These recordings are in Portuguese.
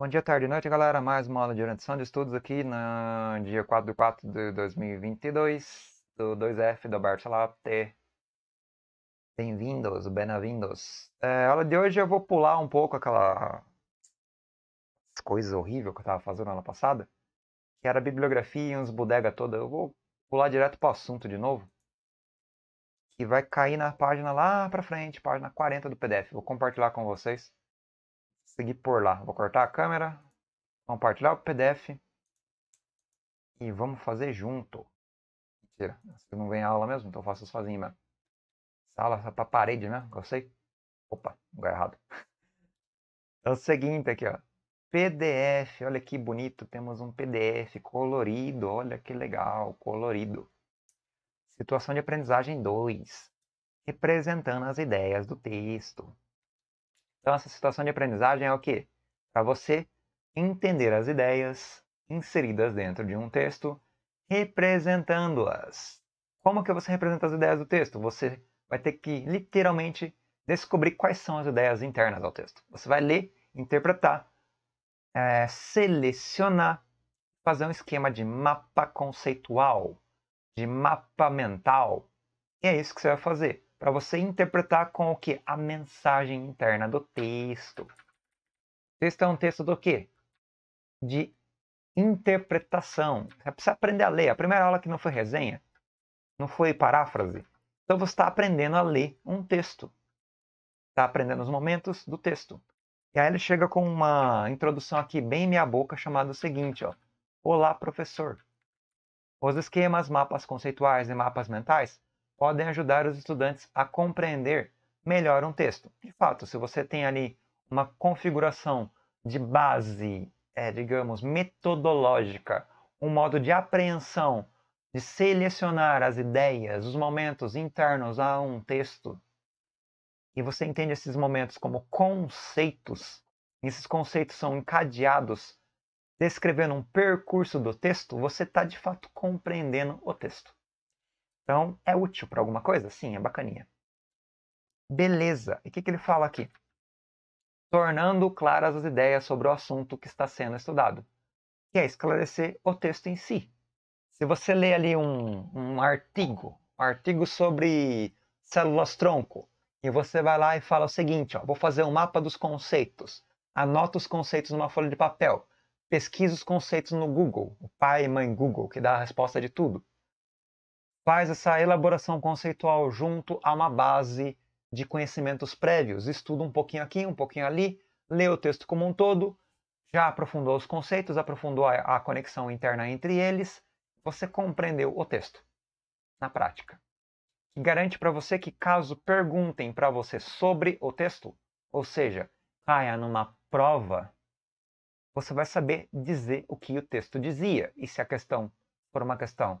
Bom dia, tarde e noite, galera. Mais uma aula de orientação de estudos aqui no dia 4 de 4 de 2022, do 2F do Barcelona T. Bem-vindos, bem-vindos. É, aula de hoje eu vou pular um pouco aquela coisas horríveis que eu estava fazendo na aula passada, que era bibliografia e uns bodega toda. Eu vou pular direto para o assunto de novo, e vai cair na página lá para frente, página 40 do PDF. Vou compartilhar com vocês seguir por lá. Vou cortar a câmera, compartilhar o PDF e vamos fazer junto. Mentira, se não vem aula mesmo, então eu faço sozinho mesmo. Sala tá para parede, né? Gostei? Opa, lugar errado. É o seguinte aqui, ó. PDF, olha que bonito, temos um PDF colorido, olha que legal, colorido. Situação de aprendizagem 2, representando as ideias do texto. Então, essa situação de aprendizagem é o quê? Para você entender as ideias inseridas dentro de um texto, representando-as. Como que você representa as ideias do texto? Você vai ter que literalmente descobrir quais são as ideias internas ao texto. Você vai ler, interpretar, é, selecionar, fazer um esquema de mapa conceitual, de mapa mental. E é isso que você vai fazer para você interpretar com o que? A mensagem interna do texto. Texto é um texto do quê? De interpretação. Você precisa aprender a ler. A primeira aula que não foi resenha, não foi paráfrase. Então você está aprendendo a ler um texto. Está aprendendo os momentos do texto. E aí ele chega com uma introdução aqui bem meia boca chamada o seguinte, ó. Olá, professor. Os esquemas, mapas conceituais e mapas mentais podem ajudar os estudantes a compreender melhor um texto. De fato, se você tem ali uma configuração de base, é, digamos, metodológica, um modo de apreensão, de selecionar as ideias, os momentos internos a um texto, e você entende esses momentos como conceitos, esses conceitos são encadeados descrevendo um percurso do texto, você está de fato compreendendo o texto. Então, é útil para alguma coisa? Sim, é bacaninha. Beleza. E o que, que ele fala aqui? Tornando claras as ideias sobre o assunto que está sendo estudado, que é esclarecer o texto em si. Se você lê ali um, um artigo, um artigo sobre células-tronco, e você vai lá e fala o seguinte, ó, vou fazer um mapa dos conceitos, anota os conceitos numa folha de papel, pesquisa os conceitos no Google, o pai e mãe Google, que dá a resposta de tudo faz essa elaboração conceitual junto a uma base de conhecimentos prévios, estuda um pouquinho aqui, um pouquinho ali, lê o texto como um todo, já aprofundou os conceitos, aprofundou a, a conexão interna entre eles, você compreendeu o texto na prática. garante para você que caso perguntem para você sobre o texto, ou seja, caia numa prova, você vai saber dizer o que o texto dizia. E se a questão for uma questão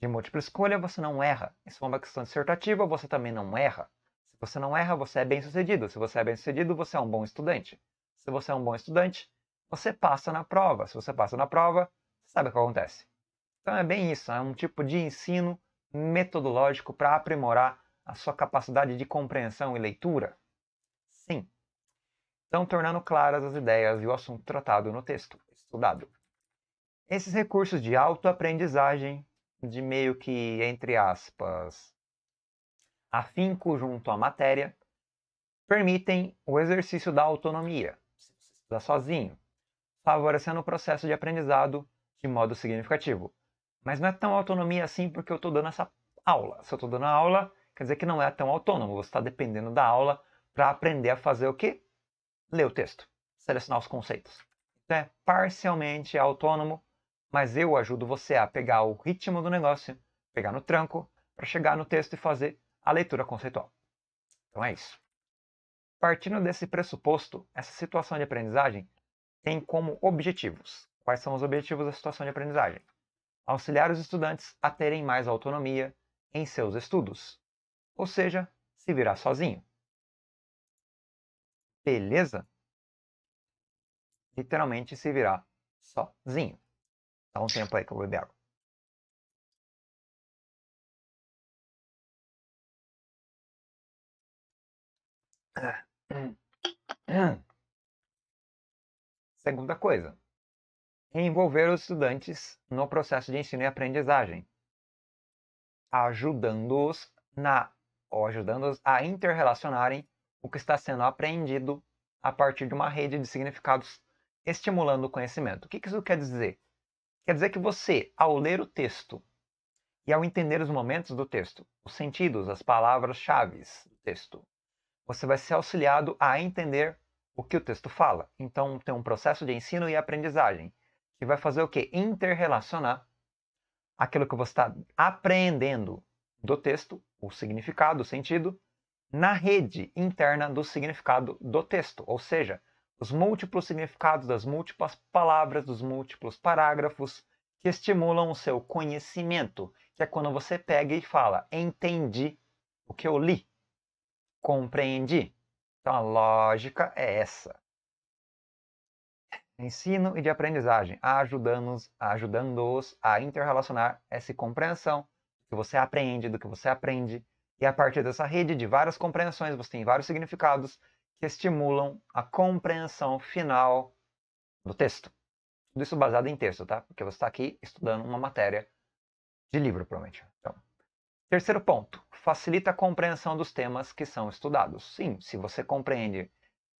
de múltipla escolha, você não erra. Isso é uma questão dissertativa, você também não erra. Se você não erra, você é bem-sucedido. Se você é bem-sucedido, você é um bom estudante. Se você é um bom estudante, você passa na prova. Se você passa na prova, você sabe o que acontece. Então é bem isso, é um tipo de ensino metodológico para aprimorar a sua capacidade de compreensão e leitura. Sim. Então, tornando claras as ideias e o assunto tratado no texto estudado. Esses recursos de autoaprendizagem de meio que, entre aspas, afinco junto à matéria, permitem o exercício da autonomia, da tá sozinho, favorecendo o processo de aprendizado de modo significativo. Mas não é tão autonomia assim porque eu estou dando essa aula. Se eu estou dando aula, quer dizer que não é tão autônomo, você está dependendo da aula para aprender a fazer o quê? Ler o texto, selecionar os conceitos. Então é parcialmente autônomo, mas eu ajudo você a pegar o ritmo do negócio, pegar no tranco, para chegar no texto e fazer a leitura conceitual. Então é isso. Partindo desse pressuposto, essa situação de aprendizagem tem como objetivos. Quais são os objetivos da situação de aprendizagem? Auxiliar os estudantes a terem mais autonomia em seus estudos, ou seja, se virar sozinho. Beleza? Literalmente se virar sozinho. Dá tá um tempo aí que eu vou beber água. Segunda coisa, envolver os estudantes no processo de ensino e aprendizagem, ajudando-os na ou ajudando-os a interrelacionarem o que está sendo aprendido a partir de uma rede de significados, estimulando o conhecimento. O que isso quer dizer? Quer dizer que você, ao ler o texto e ao entender os momentos do texto, os sentidos, as palavras-chave do texto, você vai ser auxiliado a entender o que o texto fala. Então, tem um processo de ensino e aprendizagem que vai fazer o quê? Interrelacionar aquilo que você está apreendendo do texto, o significado, o sentido, na rede interna do significado do texto. Ou seja, os múltiplos significados das múltiplas palavras, dos múltiplos parágrafos que estimulam o seu conhecimento, que é quando você pega e fala: entendi o que eu li, compreendi. Então a lógica é essa. Ensino e de aprendizagem, ajudando-os ajudando a interrelacionar essa compreensão que você aprende, do que você aprende, e a partir dessa rede de várias compreensões, você tem vários significados que estimulam a compreensão final do texto. Tudo isso baseado em texto, tá? Porque você está aqui estudando uma matéria de livro, provavelmente. Então, terceiro ponto, facilita a compreensão dos temas que são estudados. Sim, se você compreende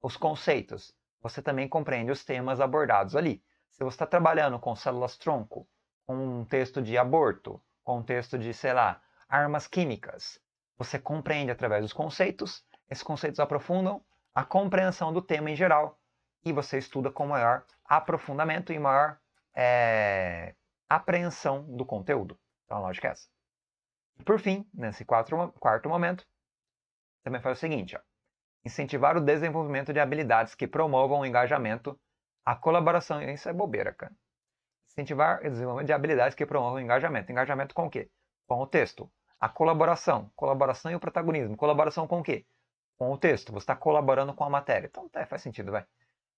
os conceitos, você também compreende os temas abordados ali. Se você está trabalhando com células-tronco, com um texto de aborto, com um texto de, sei lá, armas químicas, você compreende através dos conceitos, esses conceitos aprofundam a compreensão do tema em geral e você estuda com maior aprofundamento e maior é, apreensão do conteúdo. Então a lógica é essa. E por fim, nesse quatro, quarto momento, também faz o seguinte: ó, incentivar o desenvolvimento de habilidades que promovam o engajamento, a colaboração. Isso é bobeira, cara. Incentivar o desenvolvimento de habilidades que promovam o engajamento. Engajamento com o quê? Com o texto. A colaboração. Colaboração e o protagonismo. Colaboração com o quê? com o texto, você está colaborando com a matéria. Então tá, faz sentido, vai.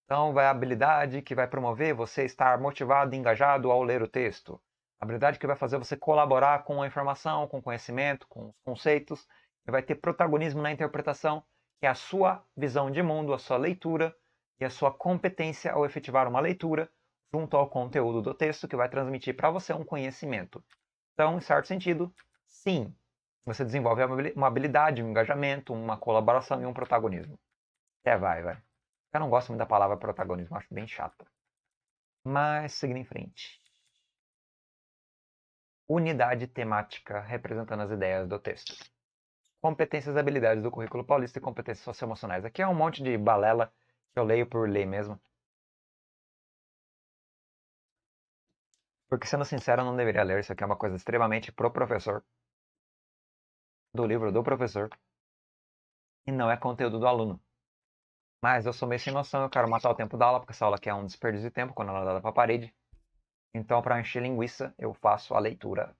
Então vai a habilidade que vai promover você estar motivado e engajado ao ler o texto. A habilidade que vai fazer você colaborar com a informação, com o conhecimento, com os conceitos. e vai ter protagonismo na interpretação, que é a sua visão de mundo, a sua leitura e a sua competência ao efetivar uma leitura junto ao conteúdo do texto que vai transmitir para você um conhecimento. Então, em certo sentido, sim, você desenvolve uma habilidade, um engajamento, uma colaboração e um protagonismo. Até vai, vai. Eu não gosto muito da palavra protagonismo, acho bem chata. Mas seguindo em frente. Unidade temática representando as ideias do texto. Competências e habilidades do currículo paulista e competências socioemocionais. Aqui é um monte de balela que eu leio por ler mesmo. Porque, sendo sincero, eu não deveria ler. Isso aqui é uma coisa extremamente pro professor do livro do professor e não é conteúdo do aluno. Mas eu sou meio sem noção, eu quero matar o tempo da aula, porque essa aula aqui é um desperdício de tempo quando ela é dada para a parede. Então, para encher linguiça, eu faço a leitura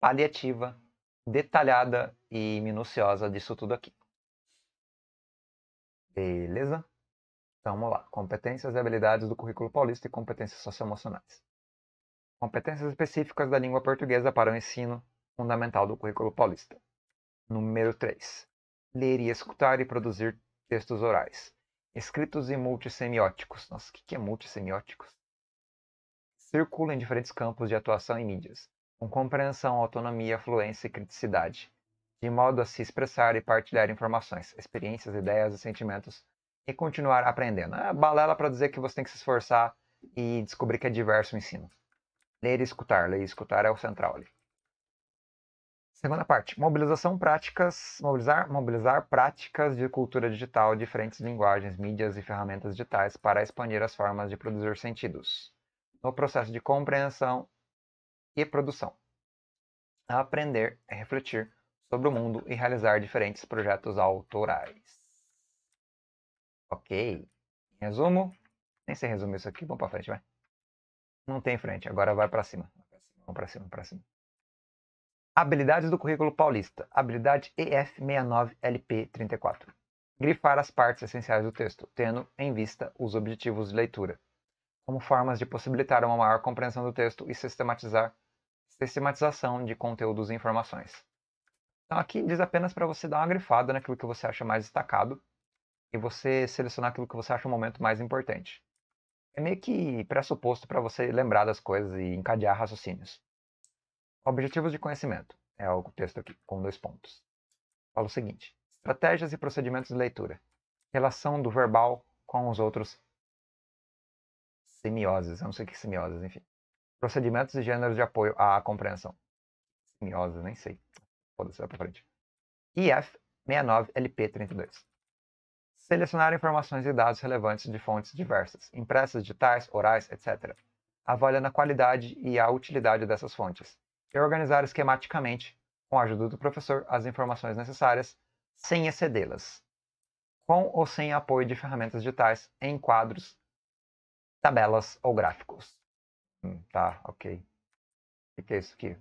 paliativa, detalhada e minuciosa disso tudo aqui. Beleza? Então, vamos lá. Competências e habilidades do currículo paulista e competências socioemocionais. Competências específicas da língua portuguesa para o ensino fundamental do currículo paulista. Número 3. Ler e escutar e produzir textos orais. Escritos e multissemióticos. Nossa, o que, que é multissemióticos? Circula em diferentes campos de atuação e mídias, com compreensão, autonomia, fluência e criticidade, de modo a se expressar e partilhar informações, experiências, ideias e sentimentos e continuar aprendendo. É balela para dizer que você tem que se esforçar e descobrir que é diverso o ensino. Ler e escutar. Ler e escutar é o central ali. Segunda parte, mobilização práticas, mobilizar, mobilizar práticas de cultura digital, diferentes linguagens, mídias e ferramentas digitais para expandir as formas de produzir sentidos no processo de compreensão e produção. aprender é refletir sobre o mundo e realizar diferentes projetos autorais. Ok. Resumo. Nem sei resumir isso aqui. Vamos para frente, vai. Não tem frente. Agora vai para cima. Vamos para cima, para cima. Habilidades do currículo paulista. Habilidade EF69LP34. Grifar as partes essenciais do texto, tendo em vista os objetivos de leitura, como formas de possibilitar uma maior compreensão do texto e sistematizar sistematização de conteúdos e informações. Então aqui diz apenas para você dar uma grifada naquilo que você acha mais destacado e você selecionar aquilo que você acha o momento mais importante. É meio que pressuposto para você lembrar das coisas e encadear raciocínios. Objetivos de conhecimento. É o texto aqui, com dois pontos. Fala o seguinte: estratégias e procedimentos de leitura. Relação do verbal com os outros semioses. Eu não sei o que é semioses, enfim. Procedimentos e gêneros de apoio à compreensão. Semioses, nem sei. Foda-se, vai pra frente. IF 69LP32. Selecionar informações e dados relevantes de fontes diversas, impressas, digitais, orais, etc. Avaliando a qualidade e a utilidade dessas fontes e organizar esquematicamente, com a ajuda do professor, as informações necessárias, sem excedê-las, com ou sem apoio de ferramentas digitais em quadros, tabelas ou gráficos. Hum, tá, ok. O que é isso aqui?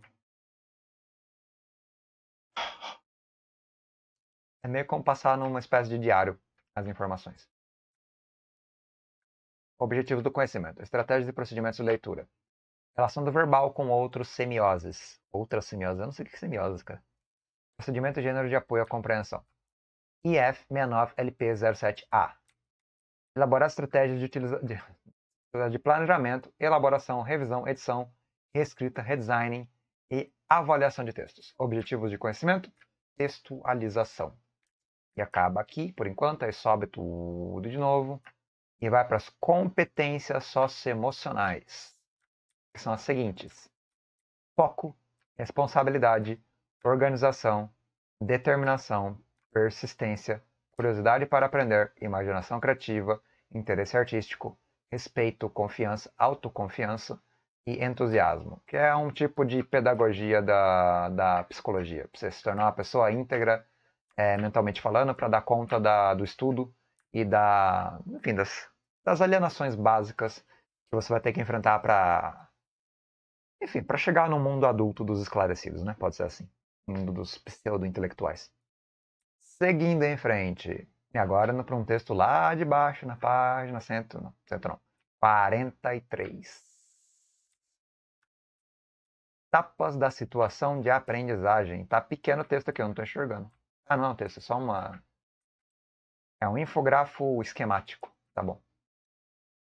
É meio como passar numa espécie de diário as informações. Objetivos do conhecimento: estratégias e procedimentos de leitura. Relação do verbal com outros semioses. Outras semioses, eu não sei o que é semioses, cara. Procedimento gênero de apoio à compreensão. IF 69LP07A. Elaborar estratégias de, utiliza... de planejamento, elaboração, revisão, edição, reescrita, redesigning e avaliação de textos. Objetivos de conhecimento, textualização. E acaba aqui, por enquanto, aí sobe tudo de novo e vai para as competências socioemocionais que são as seguintes: foco, responsabilidade, organização, determinação, persistência, curiosidade para aprender, imaginação criativa, interesse artístico, respeito, confiança, autoconfiança e entusiasmo, que é um tipo de pedagogia da, da psicologia, para você se tornar uma pessoa íntegra é, mentalmente falando, para dar conta da, do estudo e da, enfim, das, das alienações básicas que você vai ter que enfrentar para enfim, para chegar no mundo adulto dos esclarecidos, né? Pode ser assim. Mundo dos pseudo-intelectuais. Seguindo em frente. E agora para um texto lá de baixo, na página cento, não, cento não, 43. Tapas da situação de aprendizagem. Tá pequeno o texto aqui, eu não estou enxergando. Ah, não, é texto é só uma. É um infográfico esquemático. Tá bom.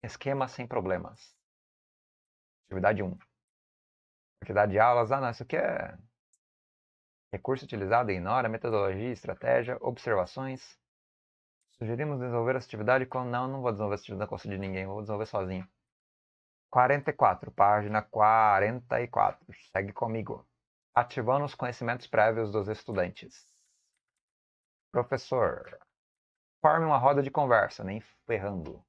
Esquema sem problemas. Atividade 1 quantidade de aulas. Ah, não, isso aqui é recurso utilizado em metodologia, estratégia, observações. Sugerimos desenvolver essa atividade com... Não, não vou desenvolver essa atividade com de ninguém, vou desenvolver sozinho. 44, página 44. Segue comigo. Ativando os conhecimentos prévios dos estudantes. Professor, forme uma roda de conversa, nem ferrando.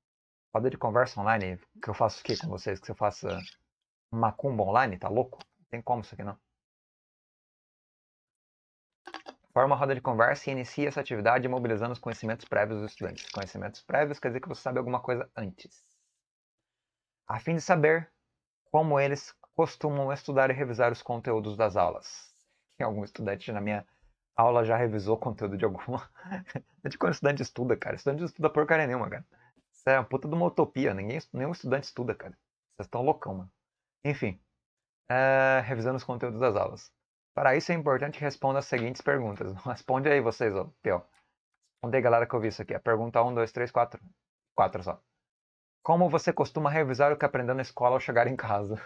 Roda de conversa online, que eu faço o quê com vocês? Que eu faça Macumba online? Tá louco? Não tem como isso aqui não. Forma uma roda de conversa e inicia essa atividade mobilizando os conhecimentos prévios dos estudantes. Conhecimentos prévios quer dizer que você sabe alguma coisa antes. A fim de saber como eles costumam estudar e revisar os conteúdos das aulas. Tem algum estudante na minha aula já revisou conteúdo de alguma. de quando estudante estuda, cara. Estudante não estuda porcaria nenhuma, cara. Isso é uma puta de uma utopia. Ninguém, nenhum estudante estuda, cara. Vocês estão loucão, mano. Enfim, uh, revisando os conteúdos das aulas. Para isso é importante que as seguintes perguntas. Responde aí vocês, ó, Teo. Responde aí, galera, que eu vi isso aqui. A pergunta 1, 2, 3, 4. 4 só. Como você costuma revisar o que aprendeu na escola ao chegar em casa?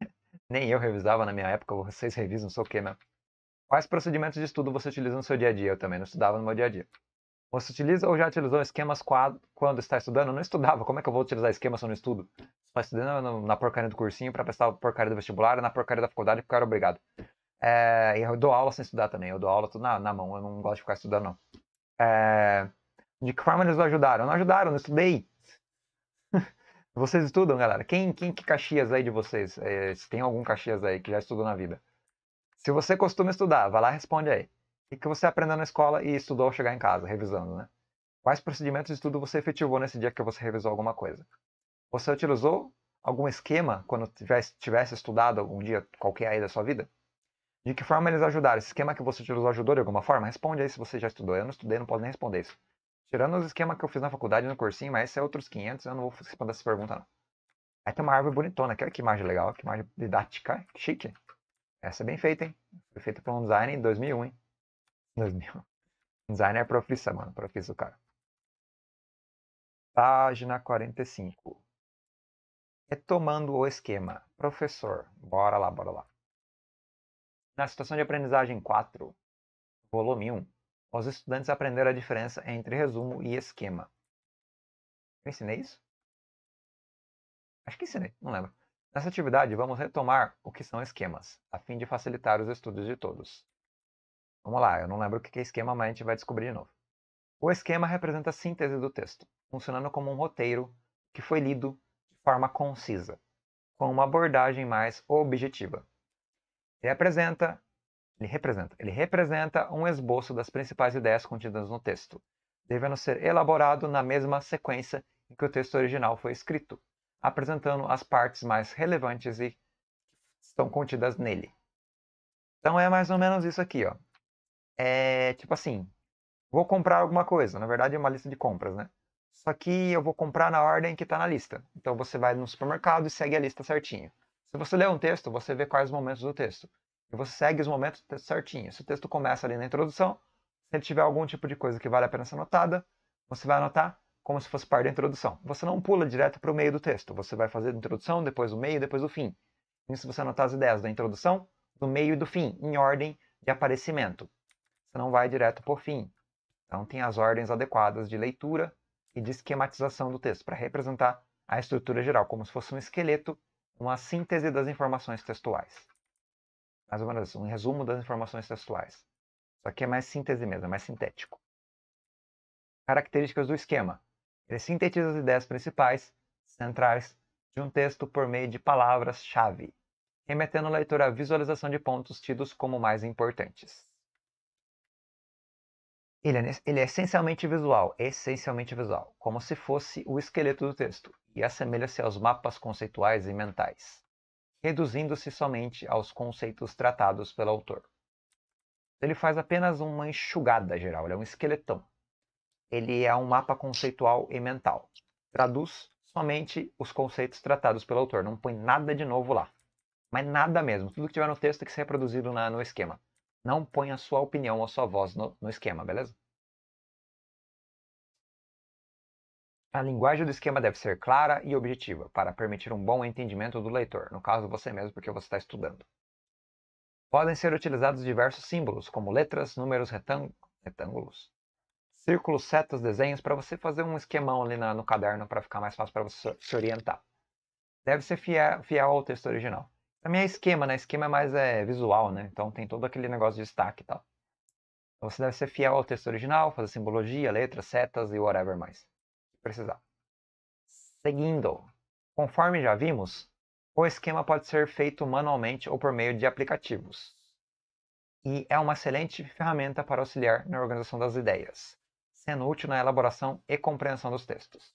Nem eu revisava na minha época, vocês revisam, não sei o que, né? Quais procedimentos de estudo você utiliza no seu dia a dia? Eu também não estudava no meu dia a dia. Você utiliza ou já utilizou esquemas quando está estudando? Eu não estudava. Como é que eu vou utilizar esquemas se eu não estudo? Só estudando na porcaria do cursinho para prestar a porcaria do vestibular, na porcaria da faculdade, porque eu era obrigado. É, eu dou aula sem estudar também, eu dou aula tudo na, na mão, eu não gosto de ficar estudando, não. É, de que forma eles não ajudaram? Não ajudaram, não estudei. vocês estudam, galera? Quem, quem que Caxias aí de vocês? É, se tem algum Caxias aí que já estudou na vida? Se você costuma estudar, vai lá e responde aí. O que você aprendeu na escola e estudou ao chegar em casa, revisando, né? Quais procedimentos de estudo você efetivou nesse dia que você revisou alguma coisa? Você utilizou algum esquema quando tivesse estudado algum dia qualquer aí da sua vida? De que forma eles ajudaram? Esse esquema que você utilizou ajudou de alguma forma? Responde aí se você já estudou. Eu não estudei, não posso nem responder isso. Tirando os esquemas que eu fiz na faculdade, no cursinho, mas esse é outros 500, eu não vou responder essa pergunta, não. Aí tem uma árvore bonitona, olha que imagem legal, que imagem didática, chique. Essa é bem feita, hein? Foi feita por um designer em 2001, hein? 2000. Designer é profissa, mano, profissa do cara. Página 45 é tomando o esquema. Professor, bora lá, bora lá. Na situação de aprendizagem 4, volume 1, os estudantes aprenderam a diferença entre resumo e esquema. Eu ensinei isso? Acho que ensinei, não lembro. Nessa atividade, vamos retomar o que são esquemas, a fim de facilitar os estudos de todos. Vamos lá, eu não lembro o que é esquema, mas a gente vai descobrir de novo. O esquema representa a síntese do texto, funcionando como um roteiro que foi lido forma concisa, com uma abordagem mais objetiva. Ele apresenta, ele representa, ele representa um esboço das principais ideias contidas no texto, devendo ser elaborado na mesma sequência em que o texto original foi escrito, apresentando as partes mais relevantes e que estão contidas nele. Então é mais ou menos isso aqui, ó. É tipo assim, vou comprar alguma coisa, na verdade é uma lista de compras, né? só que eu vou comprar na ordem que está na lista. Então você vai no supermercado e segue a lista certinho. Se você ler um texto, você vê quais os momentos do texto. E você segue os momentos do texto certinho. Se o texto começa ali na introdução, se ele tiver algum tipo de coisa que vale a pena ser anotada, você vai anotar como se fosse parte da introdução. Você não pula direto para o meio do texto. Você vai fazer a introdução, depois o meio, depois o fim. Isso então, você anotar as ideias da introdução, do meio e do fim, em ordem de aparecimento. Você não vai direto para o fim. Então tem as ordens adequadas de leitura e de esquematização do texto, para representar a estrutura geral, como se fosse um esqueleto, uma síntese das informações textuais. Mais ou menos um resumo das informações textuais. Só que é mais síntese mesmo, é mais sintético. Características do esquema. Ele sintetiza as ideias principais, centrais, de um texto por meio de palavras-chave, remetendo o leitor à visualização de pontos tidos como mais importantes. Ele é, ele é essencialmente visual, essencialmente visual, como se fosse o esqueleto do texto, e assemelha-se aos mapas conceituais e mentais, reduzindo-se somente aos conceitos tratados pelo autor. Ele faz apenas uma enxugada geral, ele é um esqueletão. Ele é um mapa conceitual e mental. Traduz somente os conceitos tratados pelo autor, não põe nada de novo lá. Mas nada mesmo. Tudo que tiver no texto tem que ser reproduzido na, no esquema. Não põe a sua opinião ou a sua voz no, no esquema, beleza? A linguagem do esquema deve ser clara e objetiva, para permitir um bom entendimento do leitor, no caso você mesmo, porque você está estudando. Podem ser utilizados diversos símbolos, como letras, números retângulos, círculos, setas, desenhos, para você fazer um esquemão ali no caderno para ficar mais fácil para você se orientar. Deve ser fiel, fiel ao texto original. Também é esquema, né? Esquema é mais é, visual, né? Então tem todo aquele negócio de destaque e tal. Então, você deve ser fiel ao texto original, fazer simbologia, letras, setas e whatever mais precisar. Seguindo, conforme já vimos, o esquema pode ser feito manualmente ou por meio de aplicativos. E é uma excelente ferramenta para auxiliar na organização das ideias, sendo útil na elaboração e compreensão dos textos.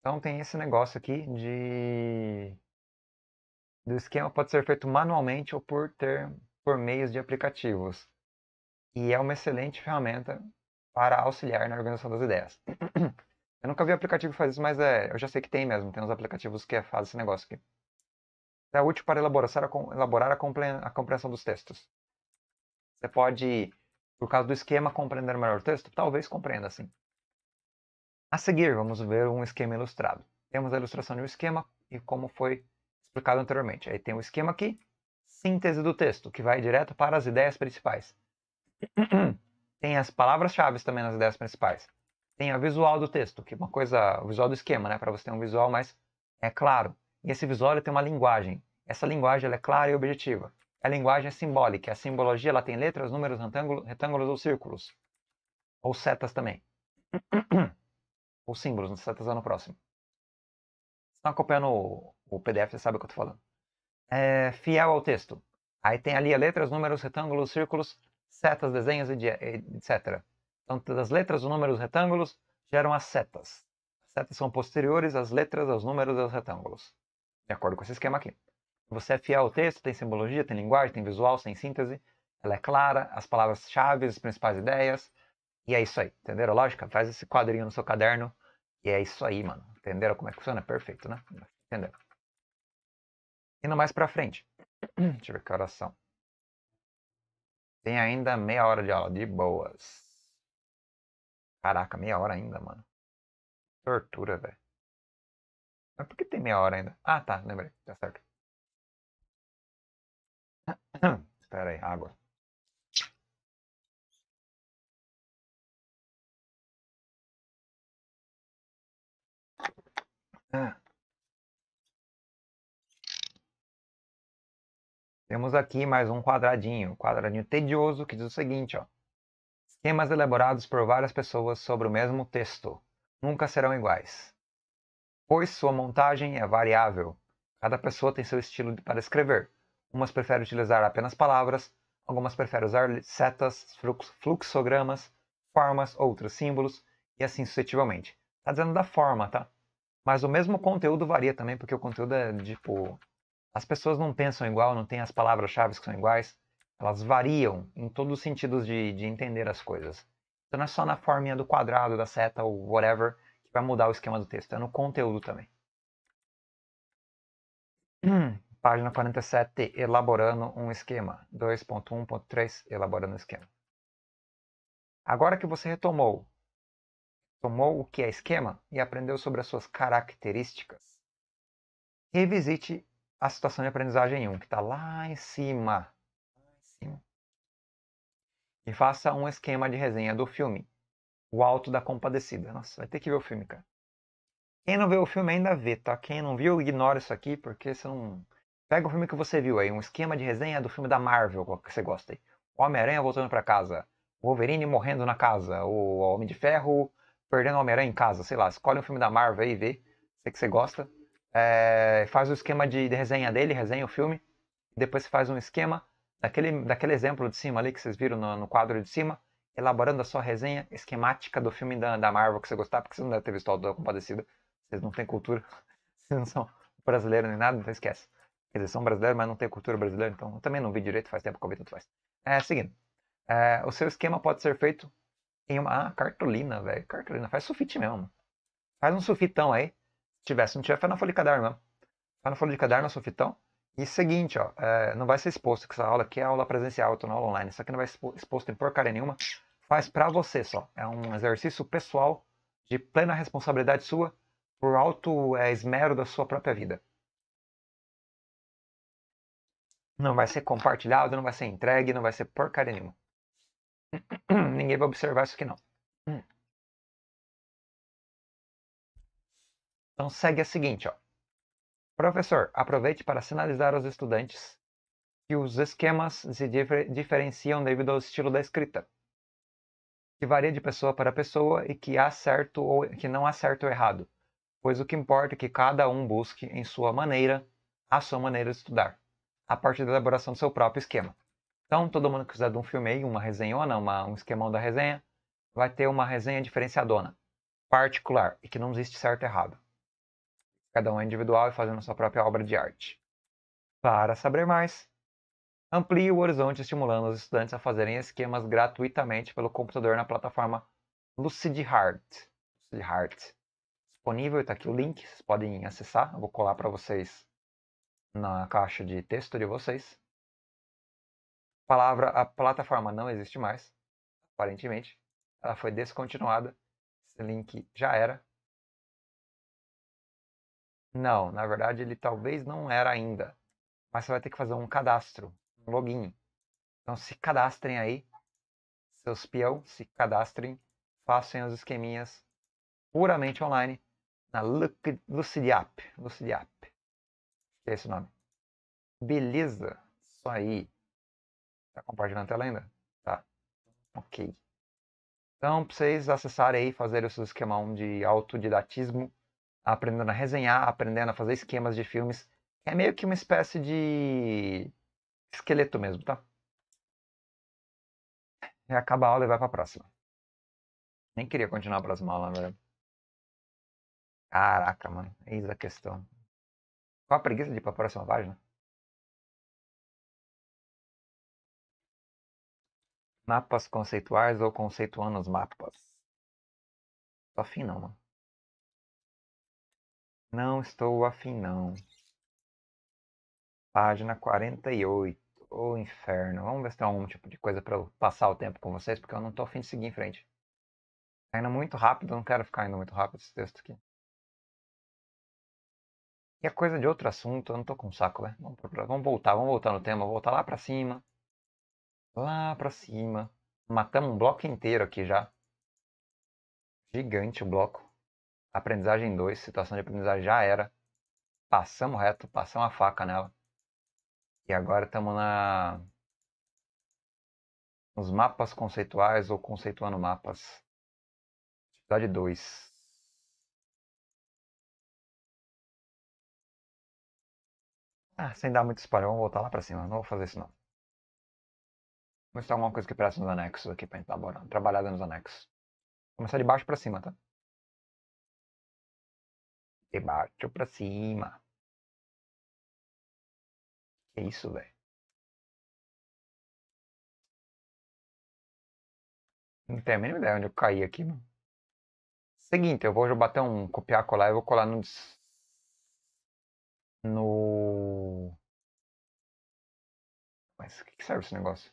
Então tem esse negócio aqui de do esquema pode ser feito manualmente ou por ter por meios de aplicativos. E é uma excelente ferramenta para auxiliar na organização das ideias. Eu nunca vi aplicativo que faz isso, mas é, eu já sei que tem mesmo. Tem uns aplicativos que é, fazem esse negócio aqui. É útil para elaborar, elaborar a compreensão dos textos. Você pode, por causa do esquema, compreender melhor o texto? Talvez compreenda, sim. A seguir, vamos ver um esquema ilustrado. Temos a ilustração de um esquema e como foi explicado anteriormente. Aí tem o um esquema aqui, síntese do texto, que vai direto para as ideias principais. tem as palavras-chave também nas ideias principais. Tem a visual do texto, que é uma coisa, o visual do esquema, né, para você ter um visual mais é claro. E esse visual tem uma linguagem. Essa linguagem é clara e objetiva. A linguagem é simbólica. A simbologia ela tem letras, números, retângulos, retângulos ou círculos. Ou setas também. ou símbolos, setas lá é no próximo. Se está acompanhando o, o PDF, você sabe o que eu estou falando. É fiel ao texto. Aí tem ali letras, números, retângulos, círculos, setas, desenhos, etc. Então, das letras, os números, retângulos geram as setas. As setas são posteriores às letras, aos números e aos retângulos. De acordo com esse esquema aqui. Você é fiel ao texto, tem simbologia, tem linguagem, tem visual, tem síntese. Ela é clara, as palavras-chave, as principais ideias. E é isso aí. Entenderam a lógica? Faz esse quadrinho no seu caderno. E é isso aí, mano. Entenderam como é que funciona? É perfeito, né? Entenderam. Indo mais pra frente. Deixa eu ver que são. Tem ainda meia hora de aula, de boas. Caraca, meia hora ainda, mano. Tortura, velho. Mas por que tem meia hora ainda? Ah, tá, lembrei. Tá certo. Espera aí, água. Ah. Temos aqui mais um quadradinho, quadradinho tedioso, que diz o seguinte, ó. Esquemas elaborados por várias pessoas sobre o mesmo texto nunca serão iguais, pois sua montagem é variável. Cada pessoa tem seu estilo para escrever. Umas preferem utilizar apenas palavras, algumas preferem usar setas, fluxogramas, formas, outros símbolos e assim sucessivamente. está dizendo da forma, tá? Mas o mesmo conteúdo varia também, porque o conteúdo é tipo as pessoas não pensam igual, não têm as palavras-chave que são iguais. Elas variam em todos os sentidos de, de entender as coisas. Então não é só na forminha do quadrado, da seta ou whatever que vai mudar o esquema do texto, é no conteúdo também. Página 47, elaborando um esquema. 2.1.3, elaborando um esquema. Agora que você retomou, tomou o que é esquema e aprendeu sobre as suas características, revisite a situação de aprendizagem 1, que está lá em cima. E faça um esquema de resenha do filme. O Alto da Compadecida. Nossa, vai ter que ver o filme, cara. Quem não viu o filme ainda vê, tá? Quem não viu, ignora isso aqui, porque você não. Pega o filme que você viu aí, um esquema de resenha do filme da Marvel que você gosta aí. Homem-Aranha voltando para casa. Wolverine morrendo na casa. O Homem de Ferro perdendo o Homem-Aranha em casa, sei lá. Escolhe um filme da Marvel aí e vê. Sei que você gosta é, faz o esquema de, de, resenha dele, resenha o filme, depois faz um esquema daquele, daquele exemplo de cima ali que vocês viram no, no quadro de cima, elaborando a sua resenha esquemática do filme da, da Marvel que você gostar, porque você não deve ter visto o da Compadecida, vocês não têm cultura, vocês não são brasileiros nem nada, então esquece. dizer, são brasileiros, mas não têm cultura brasileira, então eu também não vi direito, faz tempo que eu vi tanto faz. É, seguindo. É, o seu esquema pode ser feito em uma ah, cartolina, velho. Cartolina, faz sufite mesmo. Faz um sufitão aí, tivesse, não tiver, faz na folha de caderno mesmo. Faz na folha de caderno, sofitão E seguinte, ó, é, não vai ser exposto que essa aula aqui é aula presencial, eu tô na aula online. Isso aqui não vai ser exposto em porcaria nenhuma. Faz pra você só. É um exercício pessoal de plena responsabilidade sua por alto é, esmero da sua própria vida. Não vai ser compartilhado, não vai ser entregue, não vai ser porcaria nenhuma. Ninguém vai observar isso aqui não. Então segue a seguinte, ó. Professor, aproveite para sinalizar aos estudantes que os esquemas se difer diferenciam devido ao estilo da escrita, que varia de pessoa para pessoa e que há certo ou que não há certo ou errado, pois o que importa é que cada um busque em sua maneira a sua maneira de estudar, a partir da elaboração do seu próprio esquema. Então, todo mundo que quiser de um filme aí, uma resenhona, uma, um esquemão da resenha, vai ter uma resenha diferenciadona, particular, e que não existe certo ou errado cada um é individual e fazendo a sua própria obra de arte. Para saber mais, amplie o horizonte estimulando os estudantes a fazerem esquemas gratuitamente pelo computador na plataforma LucidHeart. LucidHeart. Disponível, está aqui o link, vocês podem acessar, eu vou colar para vocês na caixa de texto de vocês. palavra a plataforma não existe mais, aparentemente. Ela foi descontinuada. Esse link já era. Não, na verdade ele talvez não era ainda. Mas você vai ter que fazer um cadastro, um login. Então se cadastrem aí, seus peão, se cadastrem, façam os esqueminhas puramente online na Lucidiap. Lucidiap. É esse o nome. Beleza. Isso aí. Tá compartilhando a tela ainda? Tá. Ok. Então, pra vocês acessarem aí, fazerem o seu esquemão de autodidatismo, aprendendo a resenhar, aprendendo a fazer esquemas de filmes. É meio que uma espécie de esqueleto mesmo, tá? E acaba a aula e vai pra próxima. Nem queria continuar a próxima aula, velho. Caraca, mano. Eis a questão. Qual a preguiça de ir pra próxima página? Mapas conceituais ou conceituando os mapas? Só fim não, mano. Não estou afim não. Página 48. Ô oh, inferno. Vamos ver se tem algum tipo de coisa para passar o tempo com vocês, porque eu não estou afim de seguir em frente. Tá indo muito rápido, eu não quero ficar indo muito rápido esse texto aqui. E a é coisa de outro assunto, eu não tô com saco, né? Vamos, vamos, voltar, vamos voltar no tema, Vou voltar lá pra cima. Lá pra cima. Matamos um bloco inteiro aqui já. Gigante o bloco. Aprendizagem 2, situação de aprendizagem já era. Passamos reto, passamos a faca nela. E agora estamos na nos mapas conceituais ou conceituando mapas. Atividade 2. Ah, sem dar muito spoiler, vamos voltar lá pra cima. Não vou fazer isso não. Vou mostrar alguma coisa que aparece nos anexos aqui pra gente tá trabalhando. Trabalhada nos anexos. Vou começar de baixo pra cima, tá? e baixo pra cima. Que isso, velho? Não tenho a mínima ideia onde eu caí aqui, mano. Seguinte, eu vou bater um copiar, colar e vou colar no. No. Mas o que, serve esse negócio?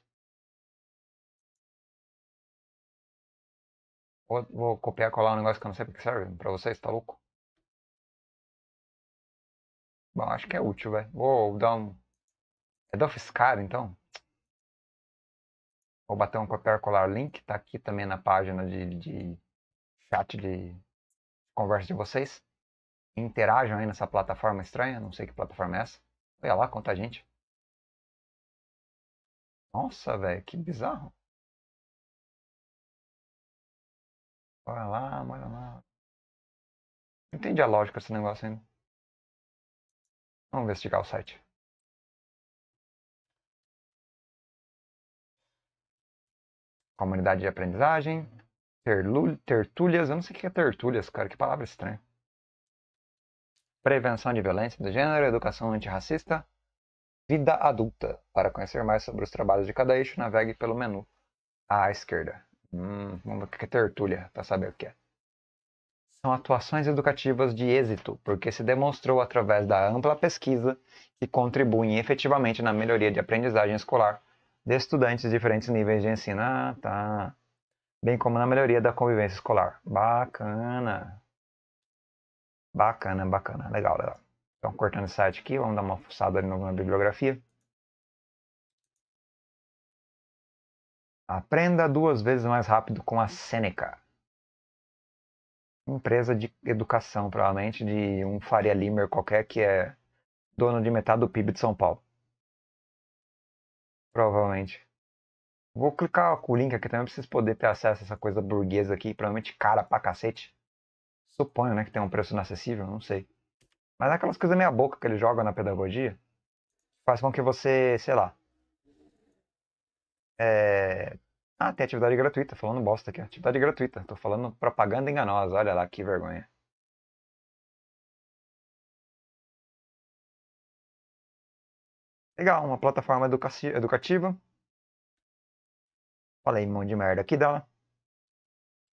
Vou, vou copiar, colar um negócio que eu não sei pra que serve. Pra vocês, tá louco? Bom, acho que é útil, velho. Vou dar um. É Duffscar, então? Vou bater um copiar colar link, tá aqui também na página de, de chat de conversa de vocês. Interajam aí nessa plataforma estranha, não sei que plataforma é essa. Olha lá, conta a gente. Nossa, velho, que bizarro. Olha lá, olha lá. Não entendi a lógica desse negócio ainda. Vamos investigar o site. Comunidade de aprendizagem. Tertulhas. Eu não sei o que é tertulhas, cara. Que palavra estranha. Prevenção de violência do gênero. Educação antirracista. Vida adulta. Para conhecer mais sobre os trabalhos de cada eixo, navegue pelo menu à esquerda. Hum, vamos ver o que é tertulha para saber o que é são atuações educativas de êxito, porque se demonstrou através da ampla pesquisa que contribuem efetivamente na melhoria de aprendizagem escolar de estudantes de diferentes níveis de ensino. Ah, tá. Bem como na melhoria da convivência escolar. Bacana. Bacana, bacana. Legal, legal. Então, cortando esse site aqui, vamos dar uma fuçada ali na bibliografia. Aprenda duas vezes mais rápido com a Seneca empresa de educação, provavelmente, de um Faria Limer qualquer que é dono de metade do PIB de São Paulo. Provavelmente. Vou clicar com o link aqui também pra vocês poderem ter acesso a essa coisa burguesa aqui, provavelmente cara pra cacete. Suponho, né, que tem um preço inacessível, não sei. Mas é aquelas coisas meia boca que eles jogam na pedagogia, faz com que você, sei lá, é, ah, tem atividade gratuita, falando bosta aqui. Atividade gratuita, tô falando propaganda enganosa, olha lá que vergonha. Legal, uma plataforma educativa. Falei mão de merda aqui dela.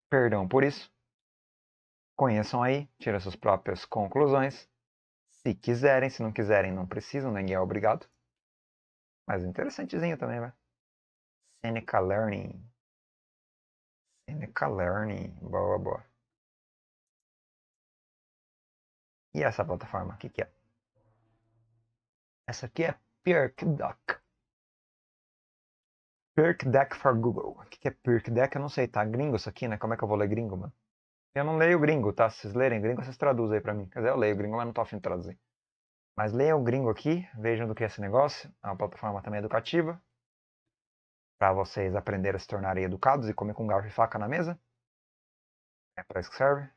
Perdão por isso. Conheçam aí, tirem suas próprias conclusões. Se quiserem, se não quiserem, não precisam, ninguém é obrigado. Mas interessantezinho também, vai. Seneca Learning. Seneca Learning, boa, boa. E essa plataforma, o que, que é? Essa aqui é PerkDoc. Deck for Google. O que, é é Deck? Eu não sei, tá gringo isso aqui, né? Como é que eu vou ler gringo, mano? Eu não leio gringo, tá? Se vocês lerem gringo, vocês traduzem aí pra mim. Quer dizer, eu leio gringo, mas não tô afim de traduzir. Mas leiam o gringo aqui, vejam do que é esse negócio. É uma plataforma também educativa para vocês aprenderem a se tornarem educados e comer com garfo e faca na mesa. É para isso que serve.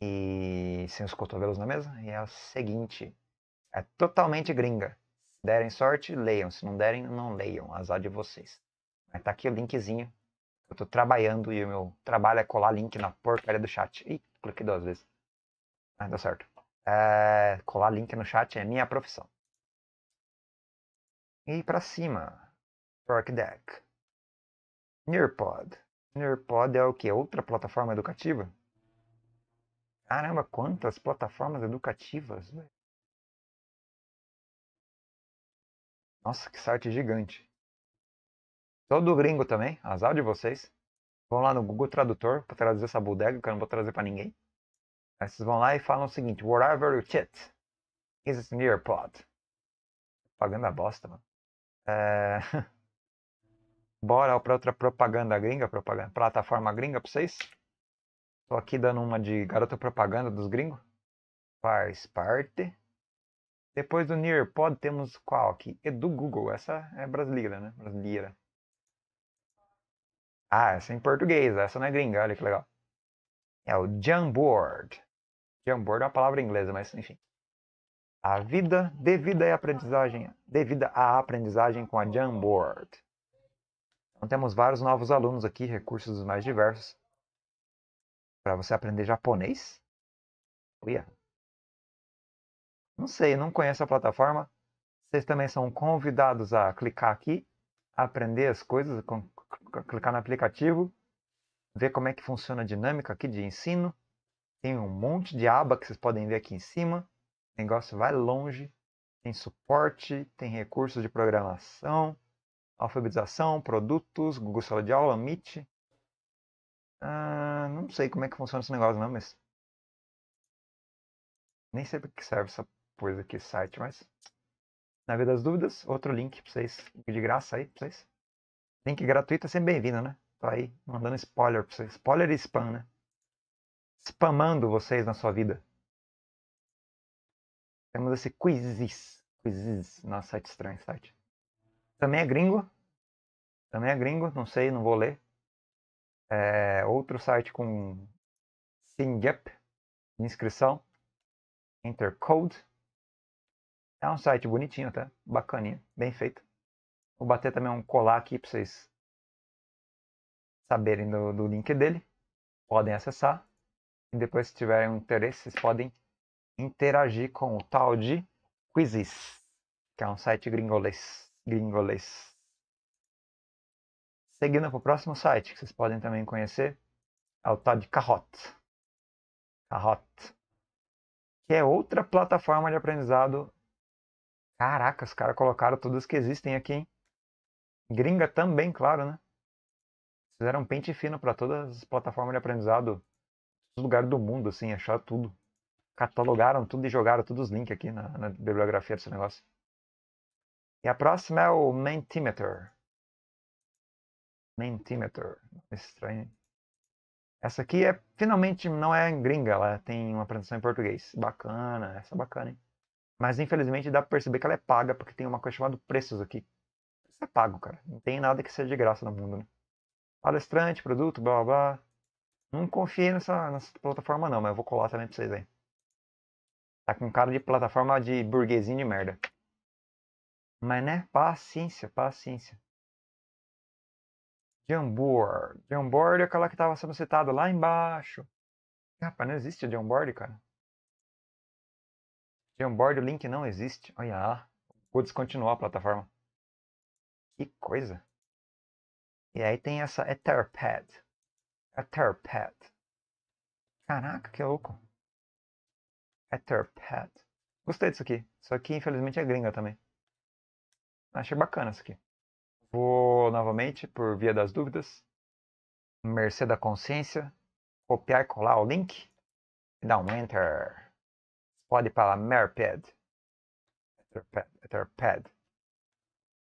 E sem os cotovelos na mesa. E é o seguinte: é totalmente gringa. Se derem sorte, leiam. Se não derem, não leiam. Azar de vocês. Mas tá aqui o linkzinho. Eu tô trabalhando e o meu trabalho é colar link na porcaria do chat. Ih, cliquei duas vezes. Ah, deu certo. É, colar link no chat é minha profissão. E para cima. Fork Deck. Nearpod. Nearpod é o que? Outra plataforma educativa? Caramba, quantas plataformas educativas, velho. Nossa, que site gigante. Todo gringo também, azar de vocês. Vão lá no Google Tradutor para trazer essa bodega que eu não vou trazer para ninguém. Aí vocês vão lá e falam o seguinte: Whatever you chat is Nearpod. Pagando a bosta, mano. É... Bora para outra propaganda gringa, propaganda, plataforma gringa para vocês. Tô aqui dando uma de garota propaganda dos gringos. Faz parte. Depois do Nearpod temos qual aqui? É do Google. Essa é brasileira, né? Brasileira. Ah, essa é em português. Essa não é gringa. Olha que legal. É o Jamboard. Jamboard é uma palavra inglesa, mas enfim. A vida devida à aprendizagem, devida à aprendizagem com a Jamboard. Então temos vários novos alunos aqui, recursos mais diversos. Para você aprender japonês? Uia. Não sei, não conheço a plataforma. Vocês também são convidados a clicar aqui, aprender as coisas, clicar no aplicativo, ver como é que funciona a dinâmica aqui de ensino. Tem um monte de aba que vocês podem ver aqui em cima. O negócio vai longe. Tem suporte, tem recursos de programação, alfabetização, produtos, Google Sala de Aula, Meet. Ah, não sei como é que funciona esse negócio não, mas... Nem sei para que serve essa coisa aqui, site, mas... Na vida das dúvidas, outro link para vocês, de graça aí para vocês. Link gratuito é sempre bem-vindo, né? Tô tá aí mandando spoiler para vocês. Spoiler e spam, né? Spamando vocês na sua vida. Temos esse quizzes. Quizzes. Nossa, site estranho, site. Também é gringo. Também é gringo, não sei, não vou ler. É outro site com SingUp, inscrição. Intercode. É um site bonitinho até, tá? bacaninha, bem feito. Vou bater também um colar aqui para vocês saberem do, do link dele. Podem acessar. E depois, se tiverem um interesse, vocês podem interagir com o tal de Quizzes, que é um site gringolês gringolês. Seguindo para o próximo site, que vocês podem também conhecer, é o tal Carrot, Carrot, Que é outra plataforma de aprendizado. Caraca, os caras colocaram todas que existem aqui, hein? Gringa também, claro, né? Fizeram um pente fino para todas as plataformas de aprendizado dos lugares do mundo, assim, achar tudo. Catalogaram tudo e jogaram todos os links aqui na, na bibliografia desse negócio. E a próxima é o Mentimeter. Mentimeter. Estranho. Essa aqui é finalmente não é gringa, ela tem uma apresentação em português. Bacana, essa é bacana, hein? Mas infelizmente dá pra perceber que ela é paga, porque tem uma coisa chamada preços aqui. Isso é pago, cara. Não tem nada que seja de graça no mundo, né? Palestrante, produto, blá blá Não confiei nessa, nessa plataforma não, mas eu vou colar também pra vocês aí. Tá com cara de plataforma de burguesinho de merda. Mas, né? Paciência, paciência. Jamboard. Jamboard é aquela que estava sendo citada lá embaixo. Rapaz, não existe Jamboard, cara. Jamboard, o link não existe. Olha lá. Vou descontinuar a plataforma. Que coisa. E aí tem essa Etherpad. Etherpad. Caraca, que louco. Etherpad. Gostei disso aqui. Isso aqui, infelizmente, é gringa também. Achei bacana isso aqui. Vou novamente, por via das dúvidas, mercê da consciência, copiar e colar o link e dar um Enter. Pode ir para Merpad. Etherpad.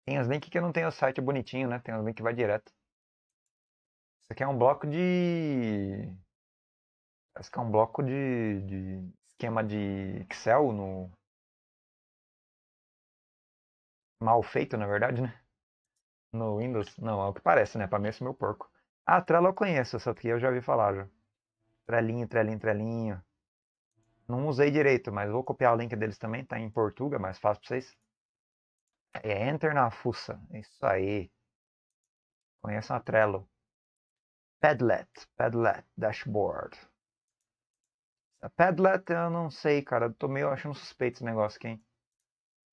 Tem os links que não tem o site bonitinho, né? Tem os links que vai direto. Isso aqui é um bloco de... Parece que é um bloco de, de esquema de Excel no, mal feito, na verdade, né? No Windows. Não, é o que parece, né? Pra mim, esse é meu porco. Ah, Trello eu conheço, essa aqui eu já vi falar. Já. Trelinho, trelinho, trelinho. Não usei direito, mas vou copiar o link deles também. Tá em Portuga, mais fácil pra vocês. É Enter na fuça. Isso aí. Conheço a Trello. Padlet. Padlet. Dashboard. A Padlet eu não sei, cara. Eu tô meio achando suspeito esse negócio aqui, hein?